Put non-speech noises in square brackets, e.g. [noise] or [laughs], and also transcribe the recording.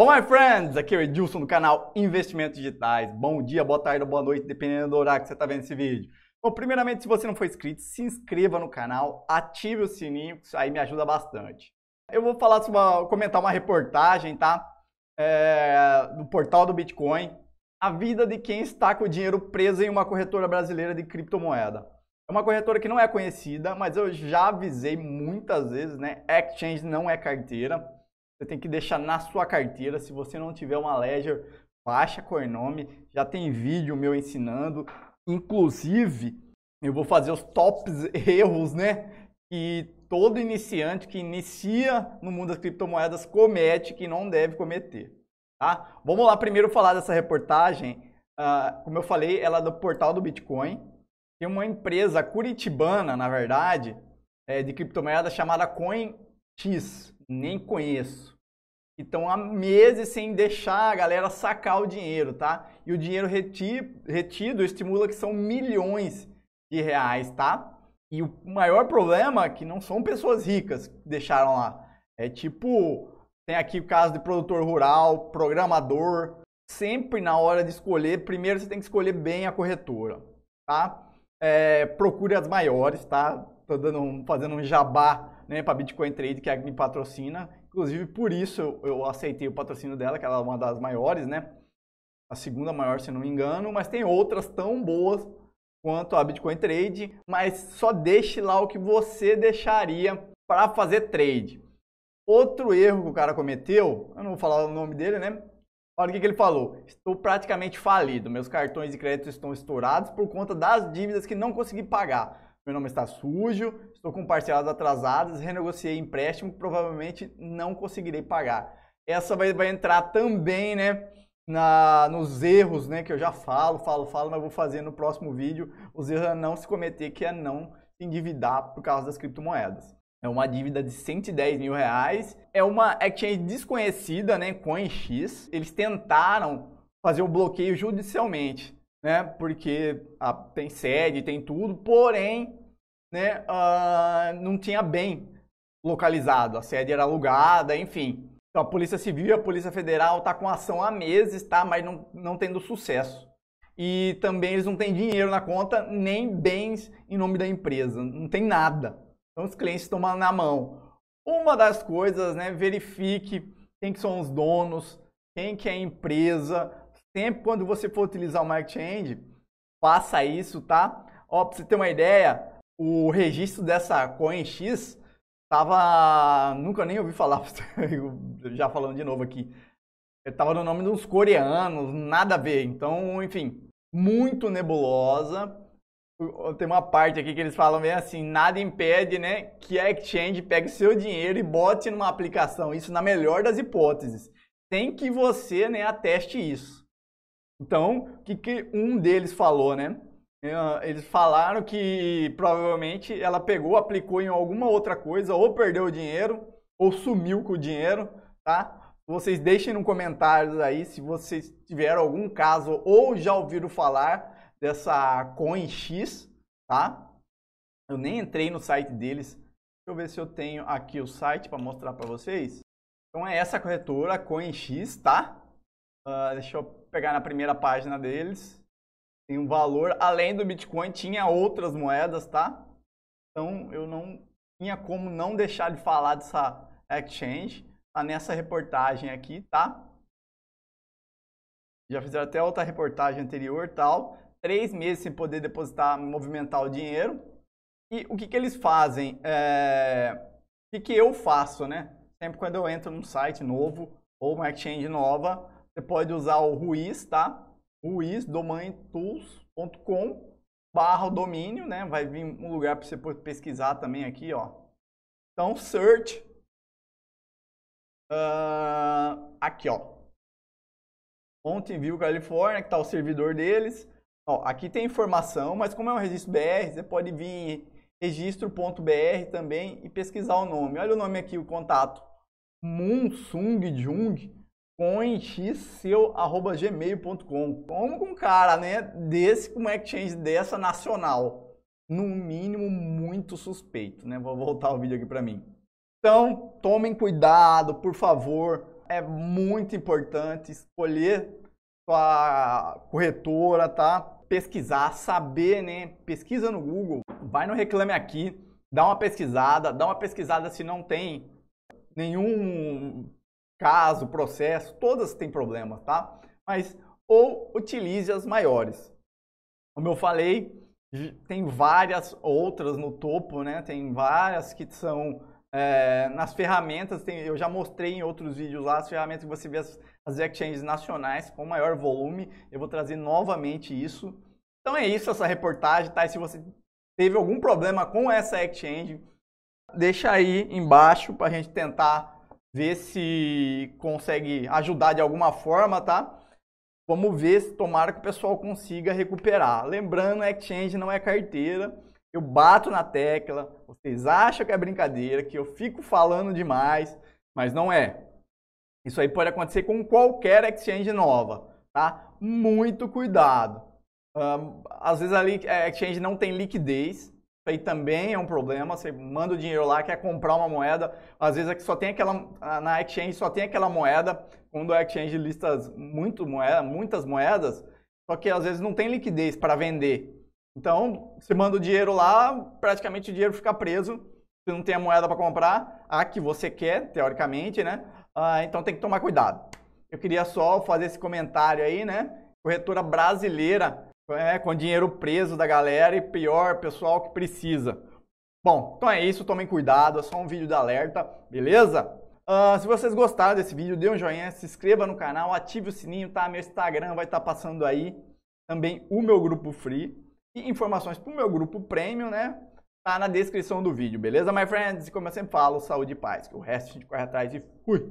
Olá, my friends? Aqui é o Edilson do canal Investimentos Digitais. Bom dia, boa tarde boa noite, dependendo do horário que você está vendo esse vídeo. Bom, primeiramente, se você não for inscrito, se inscreva no canal, ative o sininho, que isso aí me ajuda bastante. Eu vou falar sobre comentar uma reportagem, tá? É, do portal do Bitcoin. A vida de quem está com o dinheiro preso em uma corretora brasileira de criptomoeda. É uma corretora que não é conhecida, mas eu já avisei muitas vezes, né? Exchange não é carteira você tem que deixar na sua carteira. Se você não tiver uma Ledger, baixa Coinome. Já tem vídeo meu ensinando. Inclusive, eu vou fazer os tops [laughs] erros, né? Que todo iniciante que inicia no mundo das criptomoedas comete, que não deve cometer. Tá? Vamos lá primeiro falar dessa reportagem. Uh, como eu falei, ela é do portal do Bitcoin. Tem uma empresa curitibana, na verdade, é, de criptomoeda chamada CoinX. Nem conheço e estão há meses sem deixar a galera sacar o dinheiro, tá? E o dinheiro reti retido estimula que são milhões de reais, tá? E o maior problema é que não são pessoas ricas que deixaram lá. É tipo, tem aqui o caso de produtor rural, programador. Sempre na hora de escolher, primeiro você tem que escolher bem a corretora, tá? É, procure as maiores, tá? Tô dando um, fazendo um jabá né, para Bitcoin Trade, que é a que me patrocina. Inclusive, por isso eu, eu aceitei o patrocínio dela, que ela é uma das maiores, né? A segunda maior, se não me engano, mas tem outras tão boas quanto a Bitcoin Trade, mas só deixe lá o que você deixaria para fazer trade. Outro erro que o cara cometeu, eu não vou falar o nome dele, né? Olha o que, que ele falou. Estou praticamente falido. Meus cartões de crédito estão estourados por conta das dívidas que não consegui pagar. Meu nome está sujo, estou com parcelas atrasadas, renegociei empréstimo, provavelmente não conseguirei pagar. Essa vai, vai entrar também, né? Na, nos erros, né? Que eu já falo, falo, falo, mas vou fazer no próximo vídeo. Os erros a é não se cometer, que é não se endividar por causa das criptomoedas. É uma dívida de 110 mil reais. É uma exchange desconhecida, né? CoinX. Eles tentaram fazer o bloqueio judicialmente, né? Porque a, ah, tem sede, tem tudo, porém né, uh, não tinha bem localizado, a sede era alugada, enfim. Então, a Polícia Civil e a Polícia Federal tá com ação há meses, tá, mas não, não tendo sucesso. E também eles não têm dinheiro na conta, nem bens em nome da empresa, não tem nada. Então os clientes estão na mão. Uma das coisas, né, verifique quem que são os donos, quem que é a empresa. Sempre quando você for utilizar o Change, faça isso, tá? Ó, para você ter uma ideia, o registro dessa coin X tava. Nunca nem ouvi falar, [laughs] já falando de novo aqui. Ele tava no nome dos coreanos, nada a ver. Então, enfim, muito nebulosa. Tem uma parte aqui que eles falam bem assim: nada impede, né, que a exchange pegue seu dinheiro e bote numa aplicação. Isso na melhor das hipóteses. Tem que você, né, ateste isso. Então, o que, que um deles falou, né? Eles falaram que provavelmente ela pegou, aplicou em alguma outra coisa, ou perdeu o dinheiro, ou sumiu com o dinheiro, tá? Vocês deixem no comentários aí se vocês tiveram algum caso ou já ouviram falar dessa CoinX, tá? Eu nem entrei no site deles. Deixa eu ver se eu tenho aqui o site para mostrar para vocês. Então é essa corretora, CoinX, tá? Uh, deixa eu pegar na primeira página deles tem um valor. Além do Bitcoin, tinha outras moedas, tá? Então eu não tinha como não deixar de falar dessa exchange. Tá nessa reportagem aqui, tá? Já fizeram até outra reportagem anterior, tal. Três meses sem poder depositar, movimentar o dinheiro. E o que, que eles fazem? É... O que, que eu faço, né? Sempre quando eu entro num site novo ou uma exchange nova, você pode usar o Ruiz, tá? ruizdomaintools.com barra o domínio, né? Vai vir um lugar para você pesquisar também aqui, ó. Então, search. Uh, aqui, ó. Mountain View, Califórnia, que tá o servidor deles. Ó, aqui tem informação, mas como é um registro BR, você pode vir registro.br também e pesquisar o nome. Olha o nome aqui, o contato. Moon Sung Jung coinxseu.gmail.com. Como com um cara, né, desse, com uma exchange dessa nacional? No mínimo, muito suspeito, né? Vou voltar o vídeo aqui para mim. Então, tomem cuidado, por favor. É muito importante escolher sua corretora, tá? Pesquisar, saber, né? Pesquisa no Google, vai no Reclame Aqui, dá uma pesquisada, dá uma pesquisada se não tem nenhum caso, processo, todas têm problema, tá? Mas ou utilize as maiores. Como eu falei, tem várias outras no topo, né? Tem várias que são é, nas ferramentas. Tem, eu já mostrei em outros vídeos lá as ferramentas que você vê as, as exchanges nacionais com maior volume. Eu vou trazer novamente isso. Então é isso essa reportagem, tá? E se você teve algum problema com essa exchange, deixa aí embaixo para a gente tentar ver se consegue ajudar de alguma forma, tá? Vamos ver se tomara que o pessoal consiga recuperar. Lembrando, é exchange não é carteira. Eu bato na tecla, vocês acham que é brincadeira, que eu fico falando demais, mas não é. Isso aí pode acontecer com qualquer exchange nova, tá? Muito cuidado. às vezes a é, exchange não tem liquidez, aí também é um problema. Você manda o dinheiro lá, quer comprar uma moeda, às vezes é que só tem aquela ah, na exchange só tem aquela moeda. Quando a exchange lista muito moeda, muitas moedas, só que às vezes não tem liquidez para vender. Então, você manda o dinheiro lá, praticamente o dinheiro fica preso. Você não tem a moeda para comprar, a que você quer, teoricamente, né? Ah, então tem que tomar cuidado. Eu queria só fazer esse comentário aí, né? Corretora brasileira é, com dinheiro preso da galera e pior, pessoal que precisa. Bom, então é isso, tomem cuidado, é só um vídeo de alerta, beleza? Uh, se vocês gostaram desse vídeo, dê um joinha, se inscreva no canal, ative o sininho, tá? Meu Instagram vai estar tá passando aí, também o meu grupo free e informações para o meu grupo premium, né? Tá na descrição do vídeo, beleza, my friends? E como eu sempre falo, saúde e paz, que o resto a gente corre atrás e fui!